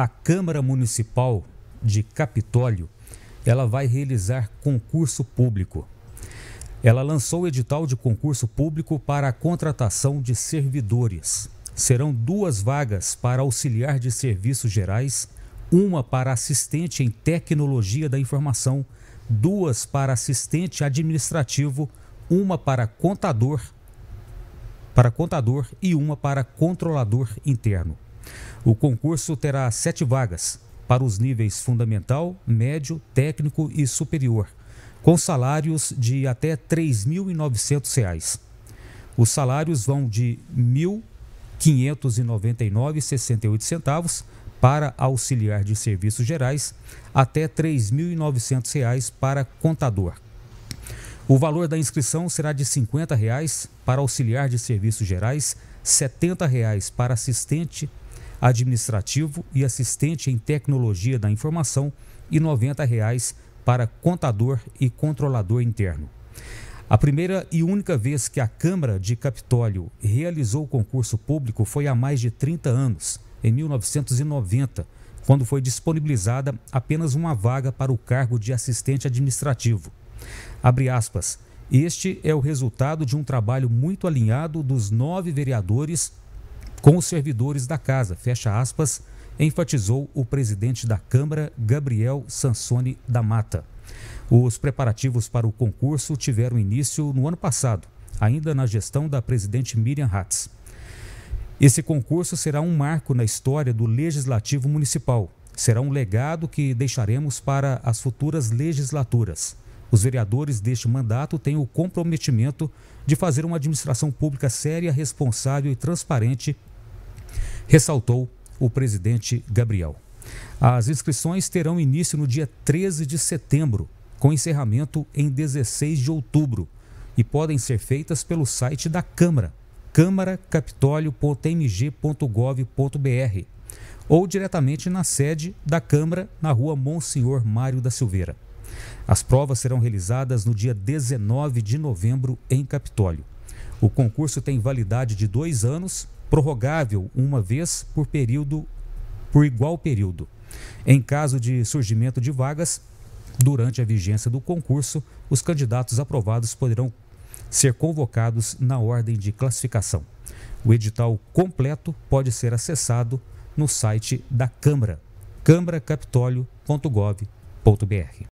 a Câmara Municipal de Capitólio, ela vai realizar concurso público. Ela lançou o edital de concurso público para a contratação de servidores. Serão duas vagas para auxiliar de serviços gerais, uma para assistente em tecnologia da informação, duas para assistente administrativo, uma para contador, para contador e uma para controlador interno. O concurso terá sete vagas para os níveis fundamental, médio, técnico e superior, com salários de até R$ 3.900. Os salários vão de R$ 1.599,68 para auxiliar de serviços gerais até R$ 3.900 para contador. O valor da inscrição será de R$ 50,00 reais para auxiliar de serviços gerais, R$ 70,00 reais para assistente administrativo e assistente em tecnologia da informação e R$ 90 reais para contador e controlador interno. A primeira e única vez que a Câmara de Capitólio realizou o concurso público foi há mais de 30 anos, em 1990, quando foi disponibilizada apenas uma vaga para o cargo de assistente administrativo. Abre aspas. Este é o resultado de um trabalho muito alinhado dos nove vereadores com os servidores da casa, fecha aspas, enfatizou o presidente da Câmara, Gabriel Sansone da Mata. Os preparativos para o concurso tiveram início no ano passado, ainda na gestão da presidente Miriam Hatz. Esse concurso será um marco na história do Legislativo Municipal. Será um legado que deixaremos para as futuras legislaturas. Os vereadores deste mandato têm o comprometimento de fazer uma administração pública séria, responsável e transparente ressaltou o presidente Gabriel. As inscrições terão início no dia 13 de setembro, com encerramento em 16 de outubro, e podem ser feitas pelo site da Câmara, câmaracapitolio.mg.gov.br, ou diretamente na sede da Câmara, na rua Monsenhor Mário da Silveira. As provas serão realizadas no dia 19 de novembro em Capitólio. O concurso tem validade de dois anos prorrogável uma vez por período por igual período. Em caso de surgimento de vagas, durante a vigência do concurso, os candidatos aprovados poderão ser convocados na ordem de classificação. O edital completo pode ser acessado no site da Câmara, câmaracapitolio.gov.br.